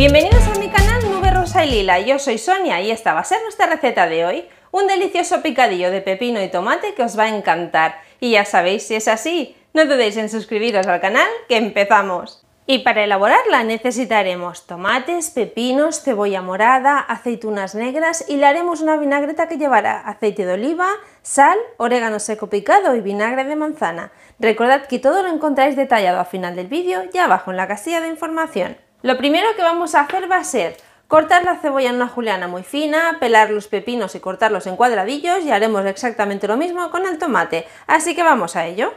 Bienvenidos a mi canal Nube Rosa y Lila, yo soy Sonia y esta va a ser nuestra receta de hoy, un delicioso picadillo de pepino y tomate que os va a encantar. Y ya sabéis, si es así, no dudéis en suscribiros al canal, que empezamos. Y para elaborarla necesitaremos tomates, pepinos, cebolla morada, aceitunas negras y le haremos una vinagreta que llevará aceite de oliva, sal, orégano seco picado y vinagre de manzana. Recordad que todo lo encontráis detallado al final del vídeo y abajo en la casilla de información. Lo primero que vamos a hacer va a ser cortar la cebolla en una juliana muy fina, pelar los pepinos y cortarlos en cuadradillos y haremos exactamente lo mismo con el tomate, así que vamos a ello.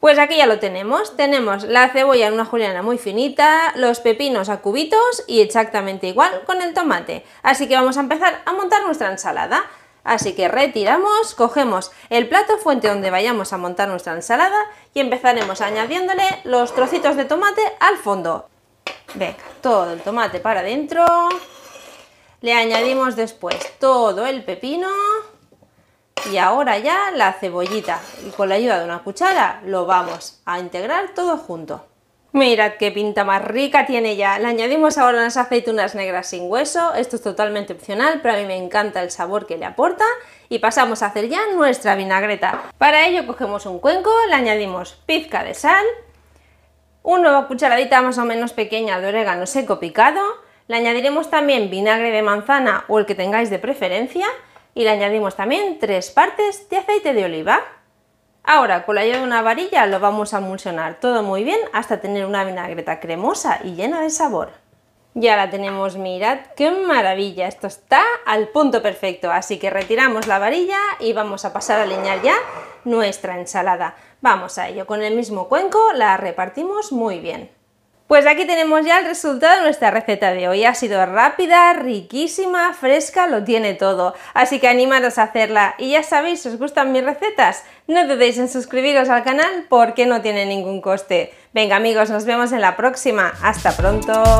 Pues aquí ya lo tenemos, tenemos la cebolla en una juliana muy finita, los pepinos a cubitos y exactamente igual con el tomate. Así que vamos a empezar a montar nuestra ensalada. Así que retiramos, cogemos el plato fuente donde vayamos a montar nuestra ensalada y empezaremos añadiéndole los trocitos de tomate al fondo. Venga, todo el tomate para adentro. Le añadimos después todo el pepino y ahora ya la cebollita y con la ayuda de una cuchara lo vamos a integrar todo junto. Mirad qué pinta más rica tiene ya. Le añadimos ahora unas aceitunas negras sin hueso. Esto es totalmente opcional, pero a mí me encanta el sabor que le aporta. Y pasamos a hacer ya nuestra vinagreta. Para ello cogemos un cuenco, le añadimos pizca de sal, una cucharadita más o menos pequeña de orégano seco picado, le añadiremos también vinagre de manzana o el que tengáis de preferencia y le añadimos también tres partes de aceite de oliva. Ahora con la ayuda de una varilla lo vamos a emulsionar todo muy bien hasta tener una vinagreta cremosa y llena de sabor. Ya la tenemos, mirad qué maravilla, esto está al punto perfecto, así que retiramos la varilla y vamos a pasar a leñar ya nuestra ensalada. Vamos a ello, con el mismo cuenco la repartimos muy bien. Pues aquí tenemos ya el resultado de nuestra receta de hoy. Ha sido rápida, riquísima, fresca, lo tiene todo. Así que animaros a hacerla. Y ya sabéis, si os gustan mis recetas, no dudéis en suscribiros al canal porque no tiene ningún coste. Venga amigos, nos vemos en la próxima. ¡Hasta pronto!